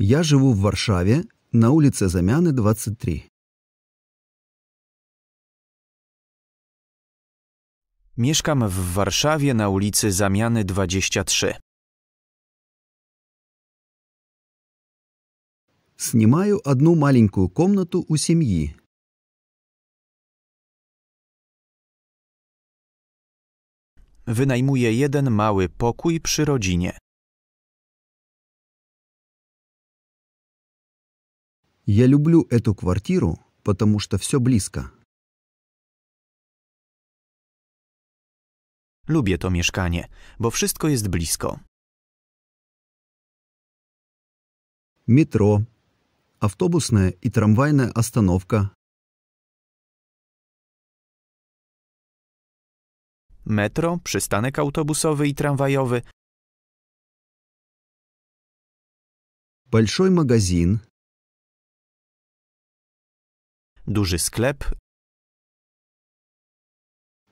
Я живу в Варшаве, на улице Замяны, 23. Mieszkam w Warszawie na ulicy Zamiany 23. Снимаю одну маленькую комнату у семьи. Wynajmuję jeden mały pokój przy rodzinie. Я люблю эту квартиру, потому что все близко. Lubię to mieszkanie, bo wszystko jest blisko. Метро, автобусная и трамвайная остановка. Metro, przystanek autobusowy i tramwajowy. Большой магазин. duży sklep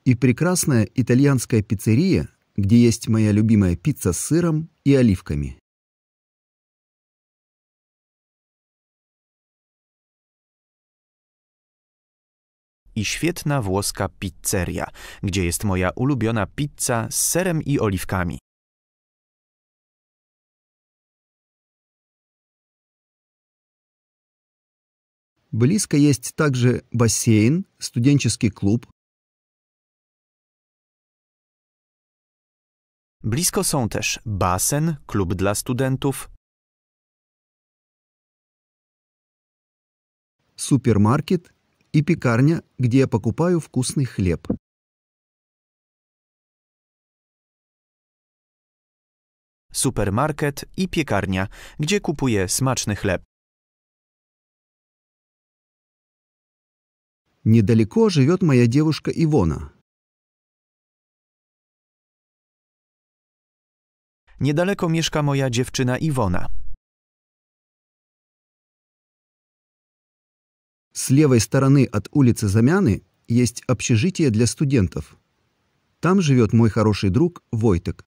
i прекрасная итальянская pizzeria, gdzie jest moja ulubiona pizza z serem i oliwkami i świetna włoska pizzeria, gdzie jest moja ulubiona pizza z serem i oliwkami. Близко есть также бассейн, студенческий клуб. Blisko są też basen, klub dla studentów, супермаркет и пекарня, где я покупаю вкусный хлеб. Supermarket i piekarnia, gdzie kupuję smaczny chleb. Недалеко живет моя девушка Ивона. Недалеко mieszka moja dziewczyna Iwona. С левой стороны от улицы Замяны есть общежитие для студентов. Там живет мой хороший друг Войтек.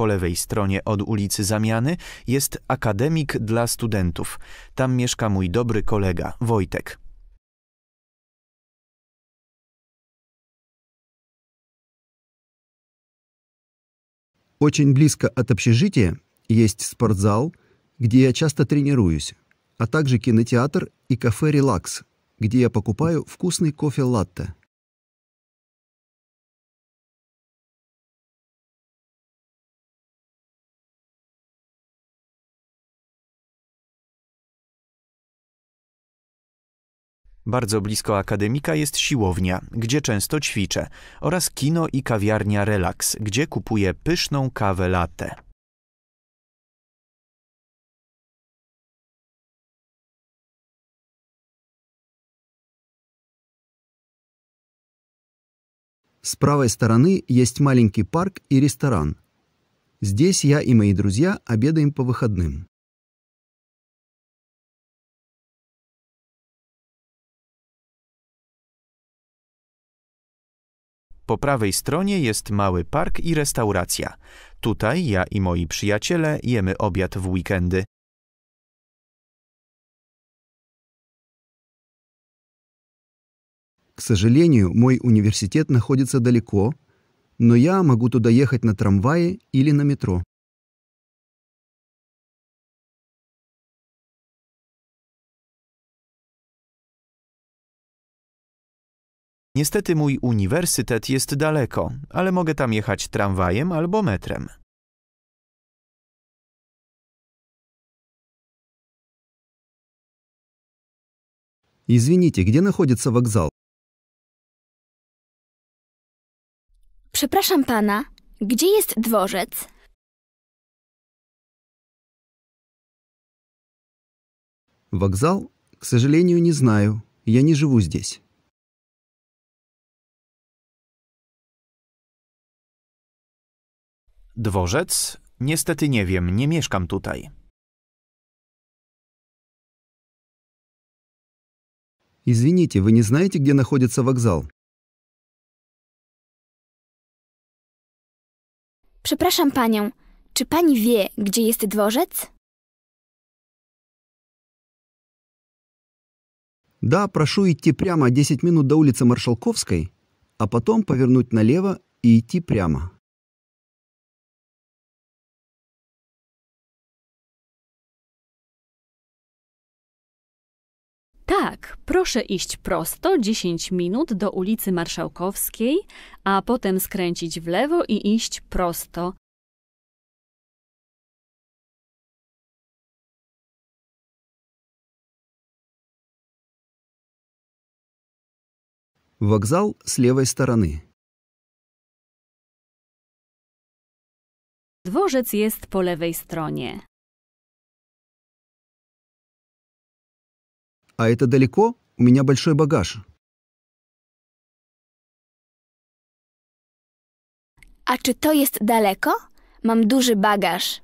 po lewej stronie od ulicy Zamiany jest akademik dla studentów. Tam mieszka mój dobry kolega Wojtek. Очень близко от общежития есть спортзал, где я часто тренируюсь, а также кинотеатр и кафе «Релакс», где я покупаю вкусный кофе-латте – Bardzo blisko akademika jest siłownia, gdzie często ćwiczę, oraz kino i kawiarnia Relax, gdzie kupuję pyszną kawę latte. С правой стороны есть маленький парк и ресторан. Здесь я и мои друзья обедаем по выходным. Po prawej stronie jest mały park i restauracja. Tutaj ja i moi przyjaciele jemy obiad w weekendy. К сожалению, мой университет находится далеко, но я могу туда ехать на трамвае или на метро. Niestety mój uniwersytet jest daleko, ale mogę tam jechać tramwajem albo metrem. Извините, где находится вокзал? Przepraszam pana, gdzie jest dworzec? Вокзал? К сожалению, не знаю. Я не живу здесь. Dworzec? Niestety nie wiem, nie mieszkam tutaj. Извините, вы не знаете, где находится вокзал? Przepraszam panią, czy pani wie, gdzie jest dworzec? Да, прошу идти прямо 10 минут до улицы Маршалковской, а потом повернуть налево и идти прямо. Tak, proszę iść prosto 10 minut do ulicy Marszałkowskiej, a potem skręcić w lewo i iść prosto. Вокзал с левой стороны. Dworzec jest po lewej stronie. А это далеко? У меня большой багаж. А czy то jest далеко? Мам, duży багаж.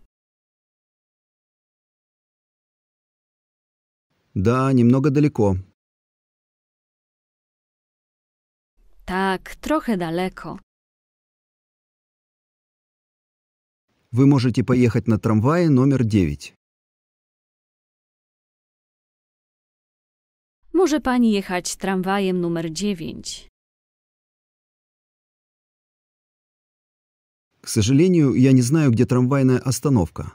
Да, немного далеко. Так, trochę далеко. Вы можете поехать на трамвае номер 9. Może pani jechać tramwajem numer 9. К сожалению, я не знаю, где трамвайная остановка.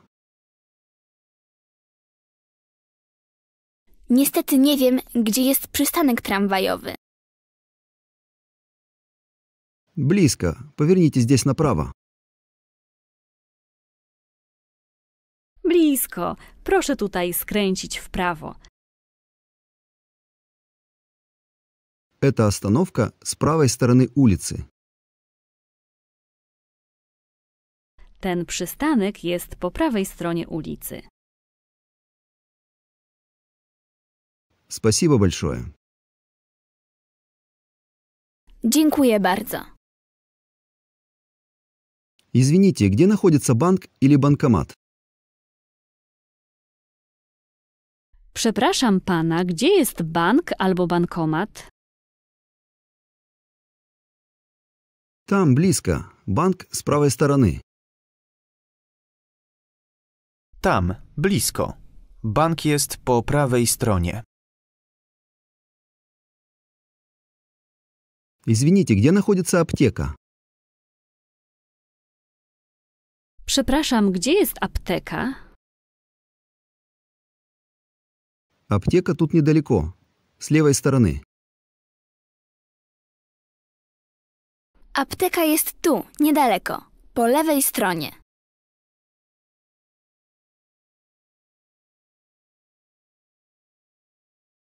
Niestety nie wiem, gdzie jest przystanek tramwajowy. Близко. Поверните здесь направо. Blisko. Proszę tutaj skręcić w prawo. Это остановка с правой стороны улицы. Ten przystanek jest po prawej stronie ulicy. Спасибо большое. Dziękuję bardzo. Извините, где находится банк или банкомат? Przepraszam pana, gdzie jest bank albo bankomat? Там, близко. Банк с правой стороны. Там близко, банк есть по правой стороне. Извините, где находится аптека? Przepraszam, gdzie jest apteka? Аптека тут недалеко, с левой стороны. Apteka jest tu, niedaleko, po lewej stronie.